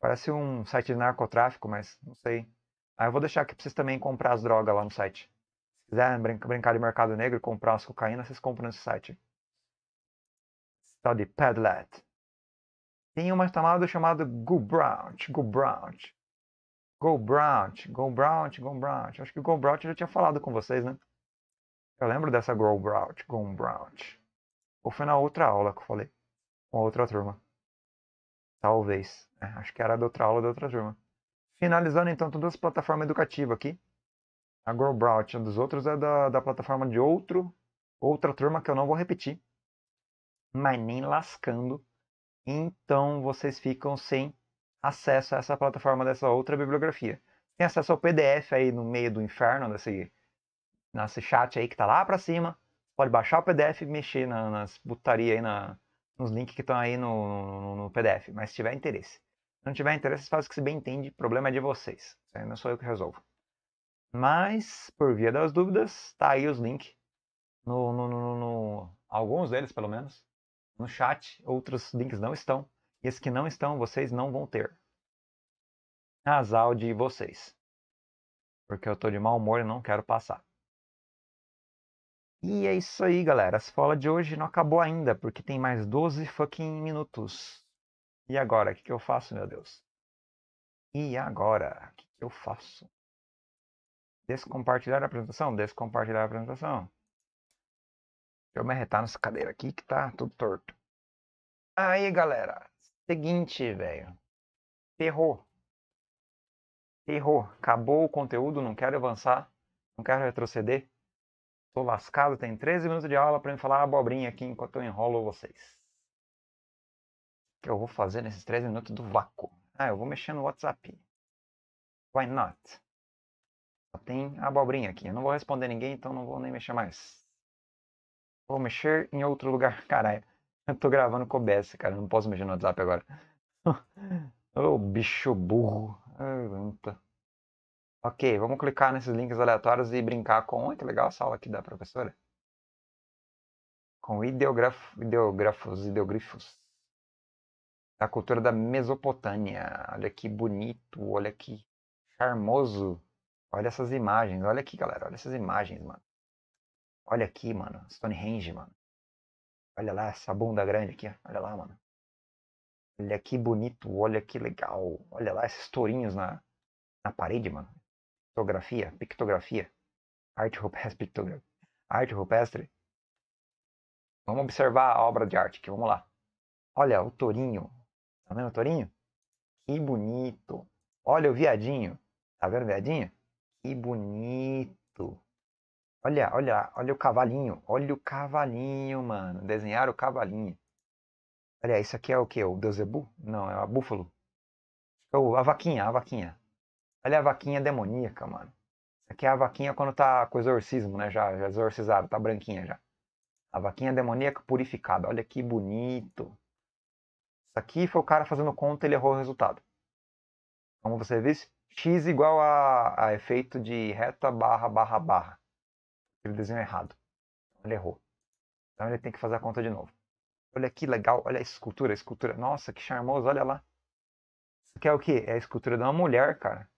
Parece um site de narcotráfico, mas não sei. Aí ah, eu vou deixar aqui pra vocês também comprar as drogas lá no site. Se quiserem brincar de mercado negro e comprar umas cocaína, vocês compram nesse site. Tal de Padlet. Tem uma chamada chamada GoBrout, GoBrout. GoBrout, GoBrout, GoBrout. Acho que o GoBrout eu já tinha falado com vocês, né? Eu lembro dessa GoBrout, GoBrout. Ou foi na outra aula que eu falei, com a outra turma. Talvez. É, acho que era da outra aula da outra turma. Finalizando então todas as plataformas educativas aqui. A Growbrout, um dos outros é da, da plataforma de outro, outra turma que eu não vou repetir. Mas nem lascando. Então vocês ficam sem acesso a essa plataforma dessa outra bibliografia. Tem acesso ao PDF aí no meio do inferno, nesse, nesse chat aí que tá lá pra cima. Pode baixar o PDF e mexer na, nas butarias aí na, nos links que estão aí no, no, no, PDF, mas se tiver interesse. Se não tiver interesse, faz o que se bem entende, problema é de vocês. Não sou eu que resolvo. Mas, por via das dúvidas, tá aí os links. No, no, no, alguns deles, pelo menos. No chat, outros links não estão. E esses que não estão, vocês não vão ter. Azal de vocês. Porque eu tô de mau humor e não quero passar. E é isso aí, galera. As fala de hoje não acabou ainda, porque tem mais 12 fucking minutos. E agora? O que, que eu faço, meu Deus? E agora? O que, que eu faço? Descompartilhar a apresentação? Descompartilhar a apresentação. Deixa eu me arretar nessa cadeira aqui que tá tudo torto. Aí, galera. Seguinte, velho. Ferrou. Ferrou. Acabou o conteúdo, não quero avançar, não quero retroceder. Tô lascado, tem 13 minutos de aula para me falar abobrinha aqui enquanto eu enrolo vocês. O que eu vou fazer nesses 13 minutos do vácuo? Ah, eu vou mexer no WhatsApp. Why not? Só tem abobrinha aqui. Eu não vou responder ninguém, então não vou nem mexer mais. Vou mexer em outro lugar. Caralho, eu tô gravando com OBS, cara. não posso mexer no WhatsApp agora. Ô, oh, bicho burro. Ai, Ok, vamos clicar nesses links aleatórios e brincar com... Olha que legal essa aula aqui da professora. Com ideograf... ideógrafos, ideogrifos. Da cultura da Mesopotâmia. Olha que bonito, olha que charmoso. Olha essas imagens, olha aqui, galera. Olha essas imagens, mano. Olha aqui, mano. Stonehenge, mano. Olha lá essa bunda grande aqui, olha lá, mano. Olha que bonito, olha que legal. Olha lá esses tourinhos na, na parede, mano pictografia, pictografia, arte rupestre, pictografia, arte rupestre. Vamos observar a obra de arte aqui, vamos lá. Olha o tourinho, tá vendo o tourinho? Que bonito. Olha o viadinho, tá vendo o viadinho? Que bonito. Olha, olha, olha o cavalinho, olha o cavalinho, mano. Desenhar o cavalinho. Olha, isso aqui é o que? O Deusebu? Não, é o búfalo. É Ou a vaquinha, a vaquinha. Olha a vaquinha demoníaca, mano. Isso aqui é a vaquinha quando tá com exorcismo, né? Já, já exorcizado, tá branquinha já. A vaquinha demoníaca purificada. Olha que bonito. Isso aqui foi o cara fazendo conta, ele errou o resultado. Como você disse, x igual a, a efeito de reta barra barra barra. Ele desenhou errado. Então, ele errou. Então ele tem que fazer a conta de novo. Olha que legal, olha a escultura, a escultura. Nossa, que charmoso, olha lá. Isso aqui é o quê? É a escultura de uma mulher, cara.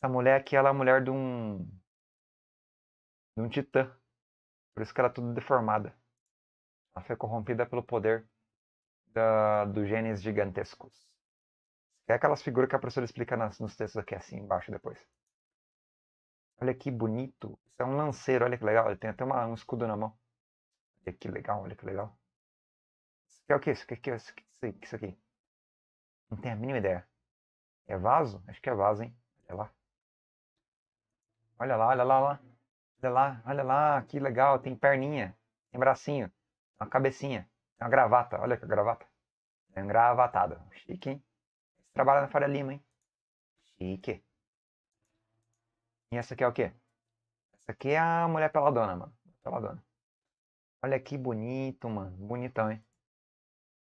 Essa mulher aqui ela é a mulher de um. de um titã. Por isso que ela é tudo deformada. Ela foi corrompida pelo poder da, dos genes gigantescos. É aquelas figuras que a professora explica nas, nos textos aqui, assim embaixo depois. Olha que bonito. Isso é um lanceiro, olha que legal. Ele tem até uma, um escudo na mão. Olha que legal, olha que legal. Isso aqui é o que? Isso aqui é isso, isso, isso aqui. Não tenho a mínima ideia. É vaso? Acho que é vaso, hein? Olha lá. Olha lá, olha lá, olha lá. Olha lá, olha lá, que legal, tem perninha, tem bracinho, uma cabecinha, tem uma gravata, olha que gravata. É engravatado. Chique, hein? trabalha é na Faria Lima, hein? Chique. E essa aqui é o quê? Essa aqui é a mulher peladona, mano. Peladona. Olha que bonito, mano. Bonitão, hein?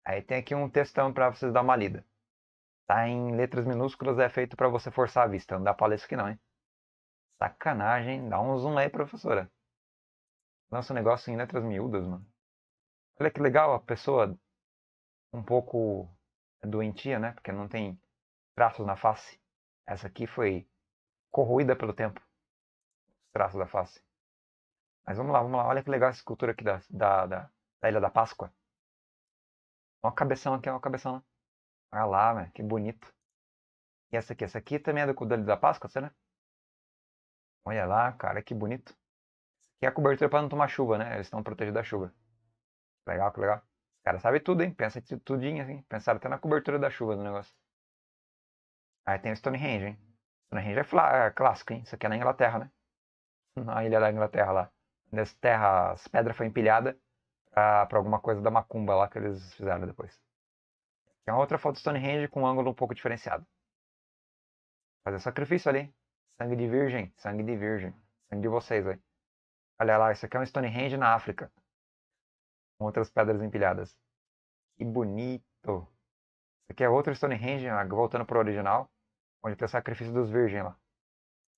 Aí tem aqui um textão pra vocês dar uma lida. Tá em letras minúsculas, é feito para você forçar a vista. Não dá isso aqui não, hein? Sacanagem. Dá um zoom aí, professora. Lança um negócio em letras miúdas, mano. Olha que legal a pessoa um pouco doentia, né? Porque não tem traços na face. Essa aqui foi corroída pelo tempo. Os traços da face. Mas vamos lá, vamos lá. Olha que legal essa escultura aqui da, da, da, da Ilha da Páscoa. Olha o cabeção aqui, olha o cabeção lá. Olha lá, mano, que bonito. E essa aqui? Essa aqui também é do Ilha da Páscoa, será? Olha lá, cara, que bonito. Que é a cobertura para não tomar chuva, né? Eles estão protegidos da chuva. Legal, que legal. Os caras sabem tudo, hein? Pensa tudinho, assim. Pensaram até na cobertura da chuva do negócio. Aí tem o Stonehenge, hein? Stonehenge é, é clássico, hein? Isso aqui é na Inglaterra, né? Na ilha da Inglaterra lá. Nessa terra, as pedras foram empilhadas pra, pra alguma coisa da macumba lá que eles fizeram depois. Aqui é uma outra foto do Stonehenge com um ângulo um pouco diferenciado. Fazer sacrifício ali. Sangue de virgem, sangue de virgem. Sangue de vocês, velho. Olha lá, isso aqui é um Stonehenge na África. Com outras pedras empilhadas. Que bonito. Isso aqui é outro Stonehenge, ah, voltando pro original. Onde tem o sacrifício dos virgens lá.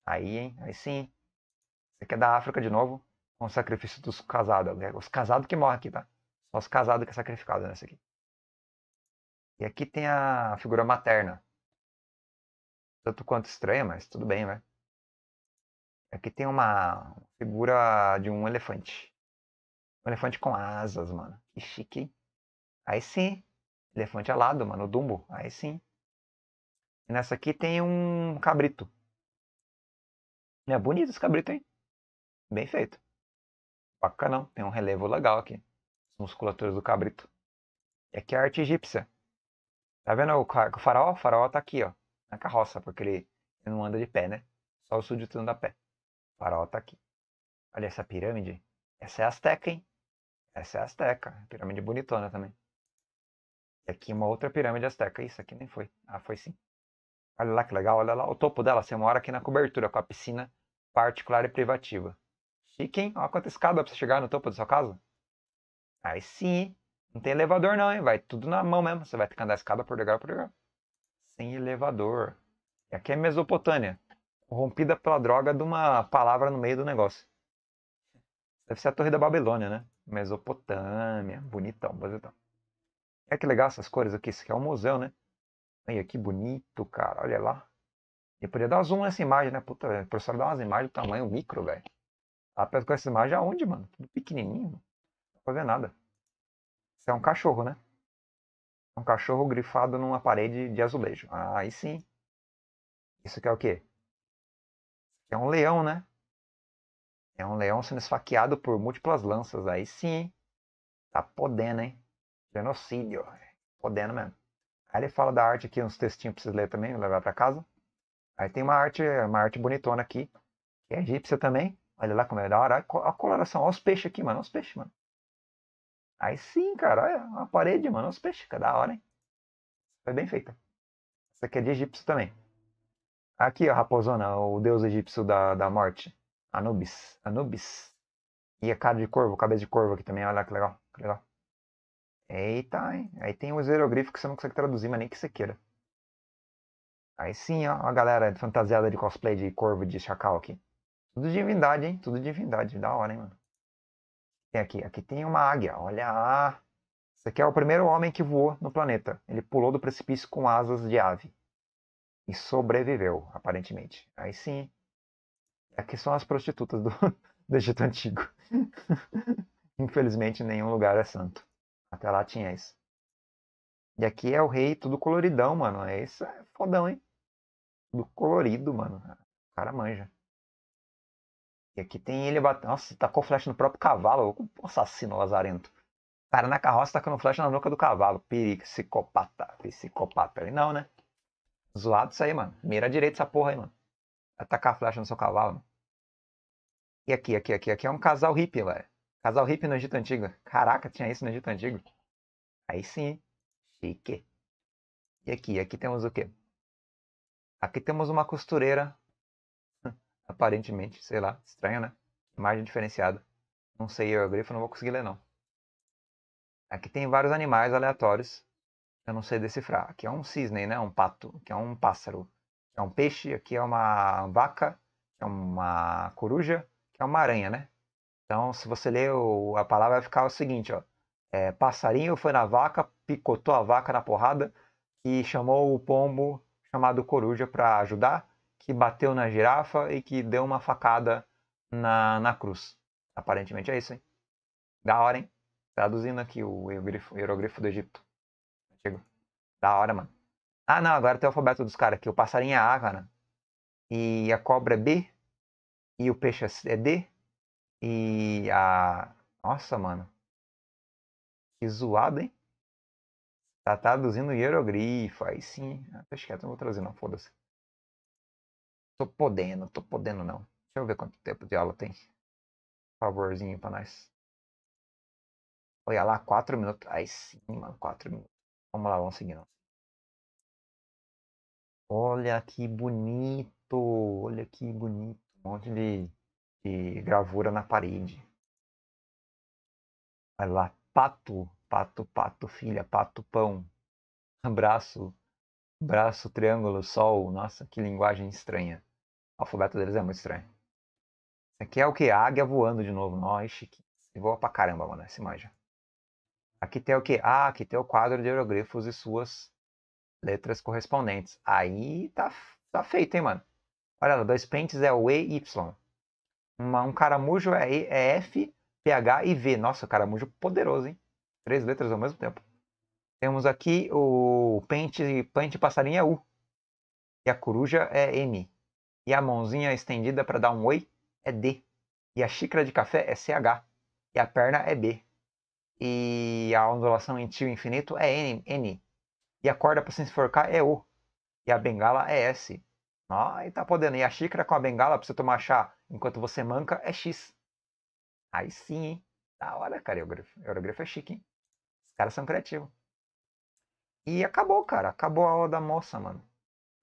Aí, hein? Aí sim. Isso aqui é da África de novo. Com o sacrifício dos casados. Né? Os casados que morrem aqui, tá? Só os casados que é sacrificado nessa aqui. E aqui tem a figura materna. Tanto quanto estranha, mas tudo bem, né? Aqui tem uma figura de um elefante. Um elefante com asas, mano. Que chique, hein? Aí sim. Elefante alado, mano. O Dumbo. Aí sim. E nessa aqui tem um cabrito. É bonito esse cabrito, hein? Bem feito. Bacanão. Tem um relevo legal aqui. As musculaturas do cabrito. E aqui é a arte egípcia. Tá vendo o faraó? O faraó tá aqui, ó. Na carroça, porque ele não anda de pé, né? Só o súdito anda a pé. Farol tá aqui. Olha essa pirâmide. Essa é azteca, hein? Essa é azteca. Pirâmide bonitona também. E aqui uma outra pirâmide azteca. Isso aqui nem foi. Ah, foi sim. Olha lá que legal. Olha lá o topo dela. Você mora aqui na cobertura com a piscina particular e privativa. Chique, hein? Olha quanta escada pra você chegar no topo da sua casa. Aí sim. Não tem elevador não, hein? Vai tudo na mão mesmo. Você vai ter que andar escada por lugar por lugar. Sem elevador. E aqui é Mesopotâmia rompida pela droga de uma palavra no meio do negócio. Deve ser a Torre da Babilônia, né? Mesopotâmia, bonitão, bonitão. É que legal essas cores aqui, isso aqui é um museu, né? Olha que bonito, cara, olha lá. Eu podia dar zoom nessa imagem, né? Puta, o professor dá umas imagens do tamanho micro, velho. Tá com essa imagem aonde, mano? Tudo pequenininho, não pode ver nada. Isso é um cachorro, né? É um cachorro grifado numa parede de azulejo. Ah, aí sim. Isso aqui é o quê? é um leão, né? É um leão sendo esfaqueado por múltiplas lanças. Aí sim, tá podendo, hein? Genocídio. É podendo mesmo. Aí ele fala da arte aqui, uns textinhos pra vocês lerem também, levar para casa. Aí tem uma arte, uma arte bonitona aqui, que é egípcia também. Olha lá como é da hora. Olha a coloração, olha os peixes aqui, mano. Olha os peixes, mano. Aí sim, cara, olha, uma parede, mano. Olha os peixes, que é da hora, hein? Foi bem feita. Essa aqui é de egípcio também. Aqui, ó, raposona, o deus egípcio da, da morte. Anubis. Anubis. E a cara de corvo, cabeça de corvo aqui também, olha que legal, que legal. Eita, hein? Aí tem os hieroglíficos que você não consegue traduzir, mas nem que você queira. Aí sim, ó, a galera fantasiada de cosplay de corvo de chacal aqui. Tudo divindade, hein? Tudo divindade. Da hora, hein, mano? Tem aqui. Aqui tem uma águia. Olha! Esse aqui é o primeiro homem que voou no planeta. Ele pulou do precipício com asas de ave e sobreviveu, aparentemente. Aí sim, aqui é são as prostitutas do, do Egito Antigo. Infelizmente, nenhum lugar é santo. Até lá tinha isso. E aqui é o rei tudo coloridão, mano. É isso é fodão, hein? Tudo colorido, mano. O cara manja. E aqui tem ele batendo. Nossa, tacou flecha no próprio cavalo. O assassino lazarento. O cara na carroça tacando flecha na nuca do cavalo. Psicopata. Psicopata. Ele não, né? Zoado isso aí, mano. Mira direito essa porra aí, mano. Atacar a flecha no seu cavalo, mano. E aqui, aqui, aqui, aqui é um casal hippie, velho. Casal hippie no Egito Antigo. Caraca, tinha isso no Egito Antigo. Aí sim, chique. E aqui, aqui temos o quê? Aqui temos uma costureira. Aparentemente, sei lá, estranho, né? Margem diferenciada. Não sei eu, grifo, não vou conseguir ler, não. Aqui tem vários animais aleatórios eu não sei decifrar. Aqui é um cisne, né? Um pato, que é um pássaro, que é um peixe, aqui é uma vaca, que é uma coruja, que é uma aranha, né? Então, se você ler a palavra, vai ficar o seguinte, ó. É, passarinho foi na vaca, picotou a vaca na porrada e chamou o pombo chamado coruja para ajudar, que bateu na girafa e que deu uma facada na, na cruz. Aparentemente é isso, hein? Da hora, hein? Traduzindo aqui o hierogrifo do Egito contigo. Da hora, mano. Ah, não, agora tem o alfabeto dos caras aqui. O passarinho é A, cara. E a cobra é B. E o peixe é, é D. E a. Nossa, mano. Que zoado, hein? Tá traduzindo hierogrifo. Aí sim. Acho ah, não vou trazer não. Foda-se. Tô podendo, tô podendo não. Deixa eu ver quanto tempo de aula tem. favorzinho pra nós. Olha lá, 4 minutos. Aí sim, mano, 4 minutos. Vamos lá, vamos seguindo. Olha que bonito! Olha que bonito! Um monte de, de gravura na parede. Olha lá, pato, pato, pato, filha, pato, pão. Braço, braço, triângulo, sol. Nossa, que linguagem estranha. O alfabeto deles é muito estranho. Isso aqui é o que? Águia voando de novo. Nossa, chique. voa pra caramba, mano, essa imagem. Aqui tem o quê? Ah, aqui tem o quadro de hieroglifos e suas letras correspondentes. Aí tá, tá feito, hein, mano? Olha lá, dois pentes é o E e Y. Uma, um caramujo é, e, é F, PH e V. Nossa, caramujo poderoso, hein? Três letras ao mesmo tempo. Temos aqui o pente, pente passarinho é U. E a coruja é M. E a mãozinha estendida para dar um oi é D. E a xícara de café é CH. E a perna é B. E a ondulação em tio infinito é N. N. E a corda para se enforcar é U. E a bengala é S. Aí tá podendo. E a xícara com a bengala para você tomar chá enquanto você manca é X. Aí sim, hein? Da hora, cara. O Eurogrifo é chique, hein? Os caras são criativos. E acabou, cara. Acabou a aula da moça, mano.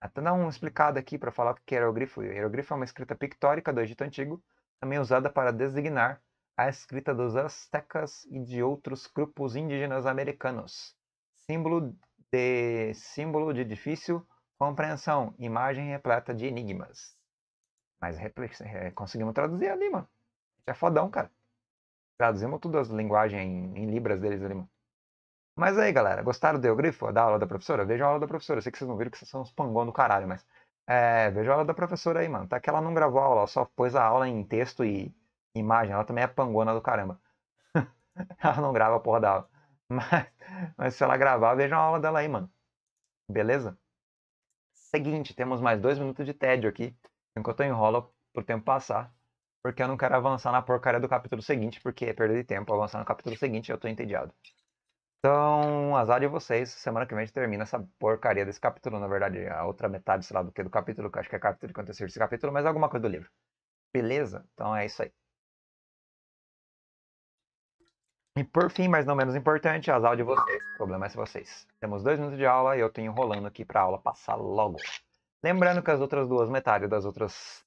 Até tá dar um explicado aqui para falar o que é hierogrifo. Aerogrifo é uma escrita pictórica do Egito Antigo, também usada para designar a escrita dos astecas e de outros grupos indígenas americanos, símbolo de, símbolo de difícil compreensão, imagem repleta de enigmas. Mas é, conseguimos traduzir ali, mano. É fodão, cara. Traduzimos tudo as linguagens em, em libras deles ali, mano. Mas aí, galera, gostaram do Eogrifo, da aula da professora? Veja a aula da professora. Eu sei que vocês não viram que vocês são uns pangão do caralho, mas... É, veja a aula da professora aí, mano. Tá que ela não gravou a aula, só pôs a aula em texto e imagem, ela também é pangona do caramba. ela não grava porra da aula. Mas, mas se ela gravar, veja a aula dela aí, mano. Beleza? Seguinte, temos mais dois minutos de tédio aqui. Enquanto eu enrolo pro tempo passar. Porque eu não quero avançar na porcaria do capítulo seguinte, porque é perda de tempo. Avançar no capítulo seguinte, eu tô entediado. Então, azar de vocês. Semana que vem a gente termina essa porcaria desse capítulo. Na verdade, a outra metade, sei lá do que, do capítulo, que acho que é capítulo que aconteceu esse capítulo, mas é alguma coisa do livro. Beleza? Então é isso aí. E por fim, mas não menos importante, as aulas de vocês. O problema é se vocês. Temos dois minutos de aula e eu estou enrolando aqui para a aula passar logo. Lembrando que as outras duas metades das outras.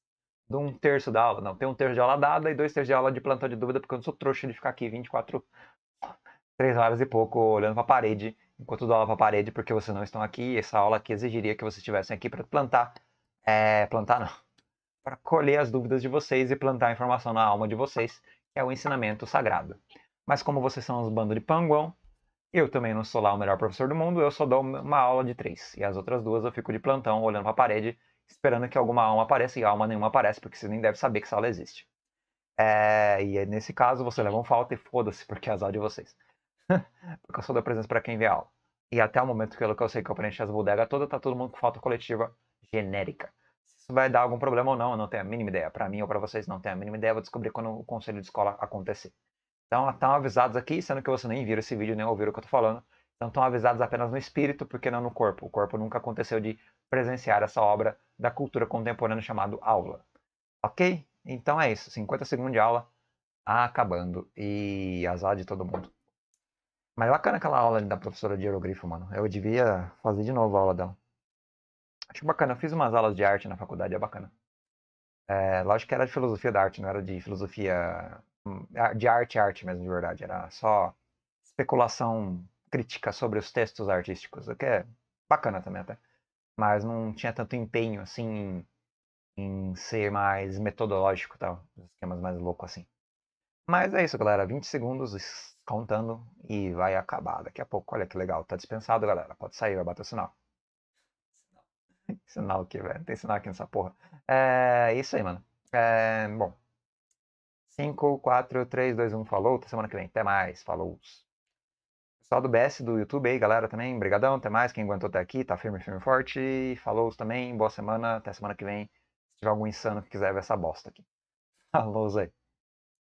De um terço da aula, não, tem um terço de aula dada e dois terços de aula de plantão de dúvida, porque eu não sou trouxa de ficar aqui 24, 3 horas e pouco olhando para a parede, enquanto dou aula para a parede, porque vocês não estão aqui. Essa aula aqui exigiria que vocês estivessem aqui para plantar. É, plantar não. Para colher as dúvidas de vocês e plantar a informação na alma de vocês, que é o ensinamento sagrado. Mas como vocês são uns bandos de panguão, eu também não sou lá o melhor professor do mundo, eu só dou uma aula de três. E as outras duas eu fico de plantão, olhando para a parede, esperando que alguma alma apareça, e alma nenhuma aparece, porque você nem deve saber que essa aula existe. É, e nesse caso, você leva um falta e foda-se, porque é azar de vocês. porque eu só dou presença para quem vê a aula. E até o momento que eu, sei que eu preenchi as bodegas toda, tá todo mundo com falta coletiva genérica. Se isso vai dar algum problema ou não, eu não tenho a mínima ideia. Para mim ou para vocês, não tenho a mínima ideia. Eu vou descobrir quando o conselho de escola acontecer. Então, estão avisados aqui, sendo que você nem viu esse vídeo, nem ouviu o que eu estou falando. Então, estão avisados apenas no espírito, porque não no corpo. O corpo nunca aconteceu de presenciar essa obra da cultura contemporânea chamada aula. Ok? Então é isso. 50 segundos de aula acabando. E azar de todo mundo. Mas bacana aquela aula da professora de hierogrifo, mano. Eu devia fazer de novo a aula dela. Acho bacana. Eu fiz umas aulas de arte na faculdade, é bacana. É, lógico que era de filosofia da arte, não era de filosofia Hum, de arte, arte mesmo, de verdade. Era só especulação crítica sobre os textos artísticos, o que é bacana também até. Mas não tinha tanto empenho, assim, em, em ser mais metodológico tal. Os esquemas mais loucos, assim. Mas é isso, galera. 20 segundos contando e vai acabar daqui a pouco. Olha que legal. Tá dispensado, galera. Pode sair, vai bater o sinal. Sinal, que aqui, velho. tem sinal aqui nessa porra. É isso aí, mano. É, bom, 5, 4, 3, 2, 1, falou. Até semana que vem. Até mais. Falou. Pessoal do BS do YouTube aí, galera, também. Obrigadão. Até mais. Quem aguentou até aqui, tá firme, firme, forte. Falou também. Boa semana. Até semana que vem. Se tiver algum insano que quiser ver essa bosta aqui. Falou aí.